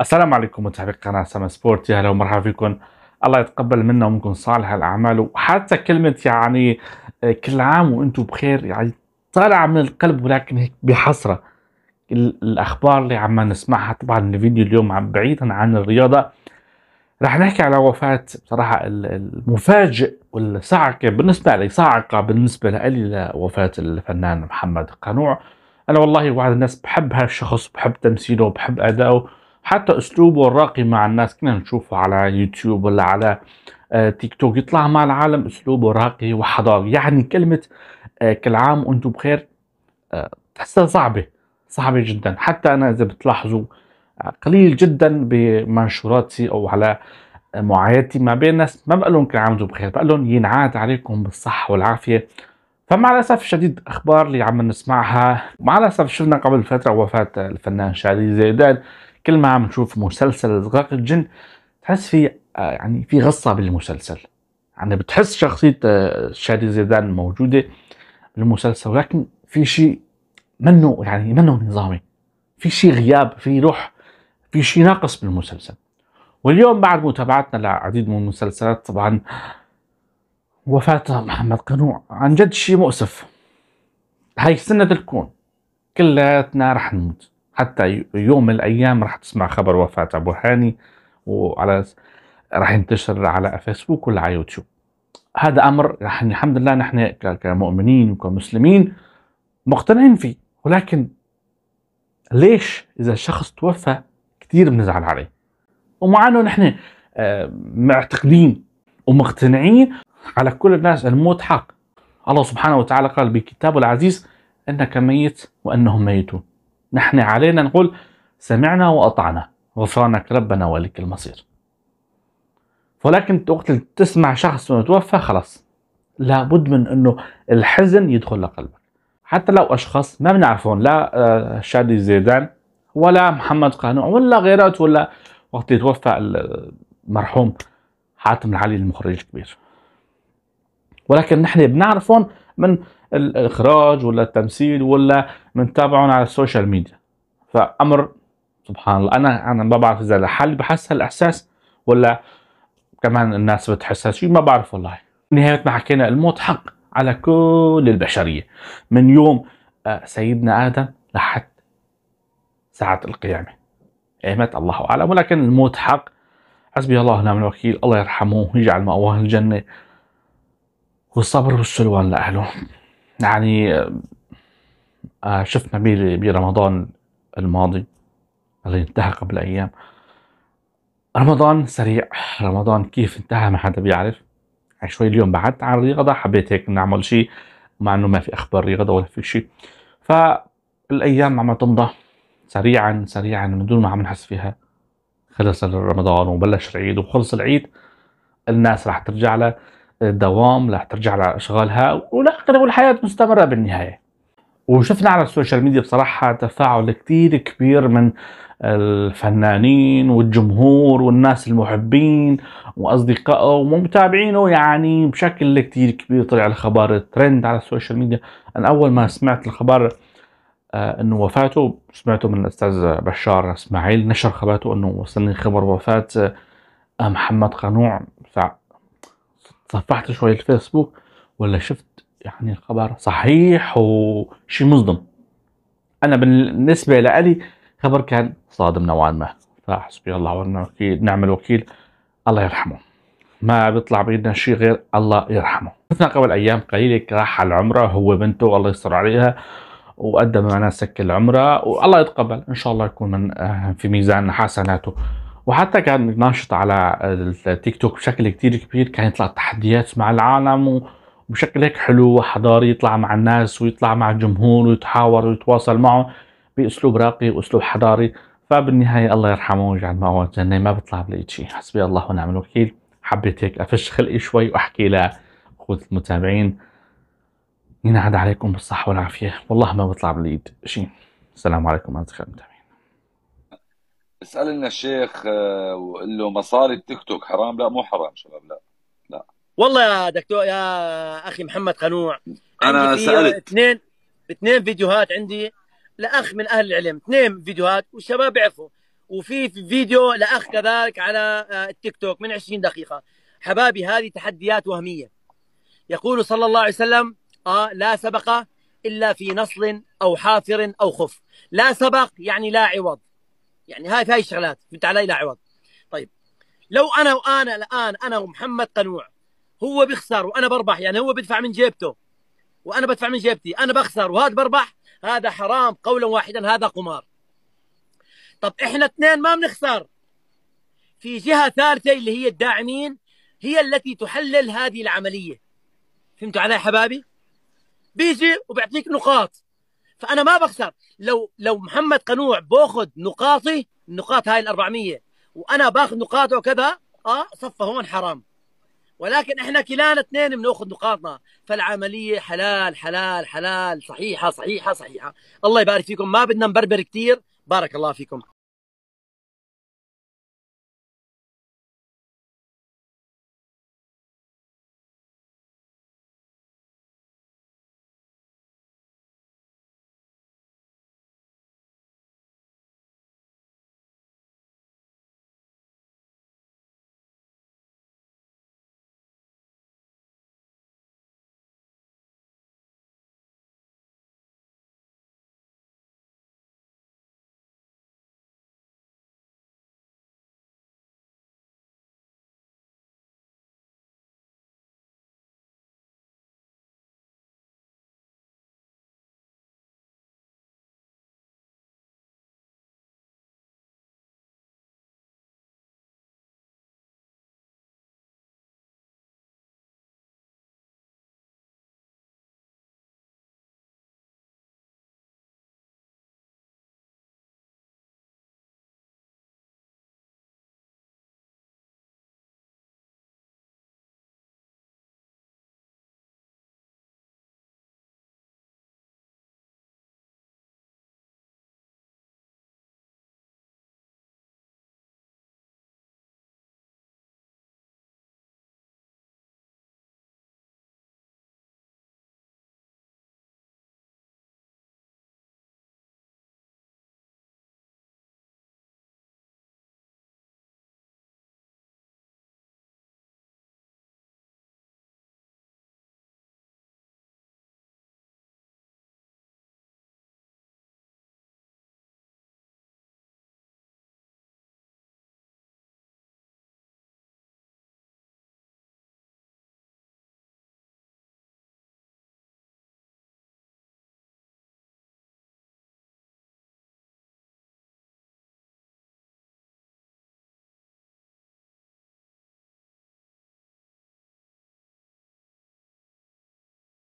السلام عليكم متابعي قناة سما سبورت يا هلا ومرحبا فيكم الله يتقبل منا ومنكم صالح الأعمال وحتى كلمة يعني آه، كل عام وأنتم بخير يعني طالعة من القلب ولكن هيك بحسرة الأخبار اللي عم نسمعها طبعا الفيديو اليوم عم بعيدا عن الرياضة رح نحكي على وفاة بصراحة المفاجئ والصاعقة بالنسبة لي صاعقة بالنسبة لي لوفاة الفنان محمد قنوع أنا والله واحد الناس بحب هالشخص بحب تمثيله بحب أدائه حتى اسلوبه الراقي مع الناس كنا نشوفه على يوتيوب ولا على آه، تيك توك يطلع مع العالم اسلوبه راقي وحضاري يعني كلمه آه، كل عام وانتم بخير آه، تحسها صعبه صعبه جدا حتى انا اذا بتلاحظوا قليل جدا بمنشوراتي او على معايدتي ما بين الناس ما بقول لهم كل عام وانتم بخير بقول لهم ينعاد عليكم بالصحه والعافيه فمع الاسف الشديد اخبار اللي عم نسمعها مع الاسف شفنا قبل فتره وفاه الفنان شادي زيدان كل ما عم نشوف مسلسل زقاق الجن تحس في آه، يعني في غصه بالمسلسل يعني بتحس شخصيه آه، شادي زيدان موجوده بالمسلسل ولكن في شيء منه يعني منه نظامي في شيء غياب في روح في شيء ناقص بالمسلسل واليوم بعد متابعتنا لعديد من المسلسلات طبعا وفاة محمد قنوع عن جد شيء مؤسف هاي سنة الكون كلياتنا رح نموت حتى يوم من الايام راح تسمع خبر وفاه ابو هاني وعلى راح ينتشر على فيسبوك ولا على يوتيوب هذا امر يعني الحمد لله نحن كمؤمنين وكمسلمين مقتنعين فيه ولكن ليش اذا شخص توفى كثير بنزعل عليه ومع انه نحن آه، معتقدين ومقتنعين على كل الناس الموت حق الله سبحانه وتعالى قال بكتابه العزيز انك ميت وانهم ميتون نحن علينا نقول سمعنا وأطعنا غفرانك ربنا ولك المصير ولكن وقت تسمع شخص متوفى خلاص لابد من انه الحزن يدخل لقلبك حتى لو اشخاص ما بنعرفهم لا آه، شادي زيدان ولا محمد قانوع ولا غيرات ولا وقت يتوفى المرحوم حاتم العلي المخرج الكبير ولكن نحن بنعرفهم من الاخراج ولا التمثيل ولا بنتابعهم على السوشيال ميديا فامر سبحان الله انا انا ما بعرف اذا لحالي بحس هالاحساس ولا كمان الناس بتحس هالشيء ما بعرف والله نهاية ما حكينا الموت حق على كل البشرية من يوم آه، سيدنا آدم لحد ساعة القيامة إيمت الله أعلم ولكن الموت حق حسبي الله ونعم الوكيل الله يرحمه ويجعل مأواه الجنة والصبر والسلوان لأهله يعني آه، شفنا برمضان الماضي اللي انتهى قبل أيام رمضان سريع رمضان كيف انتهى ما حدا بيعرف يعني شوي اليوم بعدت عن الرياضة حبيت هيك نعمل شيء مع انه ما في اخبار رياضة ولا في شيء فالايام عم تمضى سريعا سريعا من دون ما عم نحس فيها خلص رمضان وبلش العيد وخلص العيد الناس راح ترجع له الدوام راح ترجع لاشغالها والاخر والحياه مستمره بالنهايه وشفنا على السوشيال ميديا بصراحه تفاعل كثير كبير من الفنانين والجمهور والناس المحبين واصدقائه ومتابعينه يعني بشكل كثير كبير طلع الخبر ترند على السوشيال ميديا انا اول ما سمعت الخبر آه، انه وفاته سمعته من الاستاذ بشار اسماعيل نشر خبرته انه وصلني خبر وفاه آه، محمد قنوع صفحت شويه الفيسبوك ولا شفت يعني خبر صحيح وشي مصدم انا بالنسبه لي خبر كان صادم نوعا ما فحسبي الله ونعم الوكيل نعم الوكيل الله يرحمه ما بيطلع بايدنا شيء غير الله يرحمه شفنا قبل ايام قليله راح على العمره هو بنته الله يستر عليها وقدم معنا سك العمره والله يتقبل ان شاء الله يكون من آه، في ميزان حسناته وحتى كان ناشط على التيك توك بشكل كتير كبير كان يطلع تحديات مع العالم وبشكل هيك حلو وحضاري يطلع مع الناس ويطلع مع الجمهور ويتحاور ويتواصل معه باسلوب راقي واسلوب حضاري فبالنهاية الله يرحمه ويجعل معه الجنة ما بطلع بلاقي شيء حسبي الله ونعم الوكيل حبيت هيك أفش خلقي شوي وأحكي لأخوة المتابعين ينعاد عليكم بالصحة والعافية والله ما بطلع بالايد شيء السلام عليكم أصدقائي المتابعين اسال لنا الشيخ آه، وقول له مصاري التيك توك حرام لا مو حرام شباب لا لا والله يا دكتور يا اخي محمد قنوع انا سالت اثنين اثنين فيديوهات عندي لاخ من اهل العلم اثنين فيديوهات والشباب بيعرفوا وفي فيديو لاخ كذلك على آه، التيك توك من 20 دقيقه حبابي هذه تحديات وهميه يقول صلى الله عليه وسلم آه لا سبق الا في نصل او حافر او خف لا سبق يعني لا عوض يعني هاي في هاي الشغلات فهمت علي لا عوض طيب لو انا وانا الان انا ومحمد قنوع هو بيخسر وانا بربح يعني هو بيدفع من جيبته وانا بدفع من جيبتي انا بخسر وهذا بربح هذا حرام قولا واحدا هذا قمار طب احنا اثنين ما بنخسر في جهه ثالثه اللي هي الداعمين هي التي تحلل هذه العمليه فهمتوا علي حبايبي بيجي وبيعطيك نقاط فانا ما بخسر لو لو محمد قنوع باخذ نقاطي النقاط هاي ال 400 وانا باخذ نقاطه وكذا اه صفى هون حرام ولكن احنا كلانا اثنين بناخذ نقاطنا فالعمليه حلال حلال حلال صحيحه صحيحه صحيحه الله يبارك فيكم ما بدنا نبربر كثير بارك الله فيكم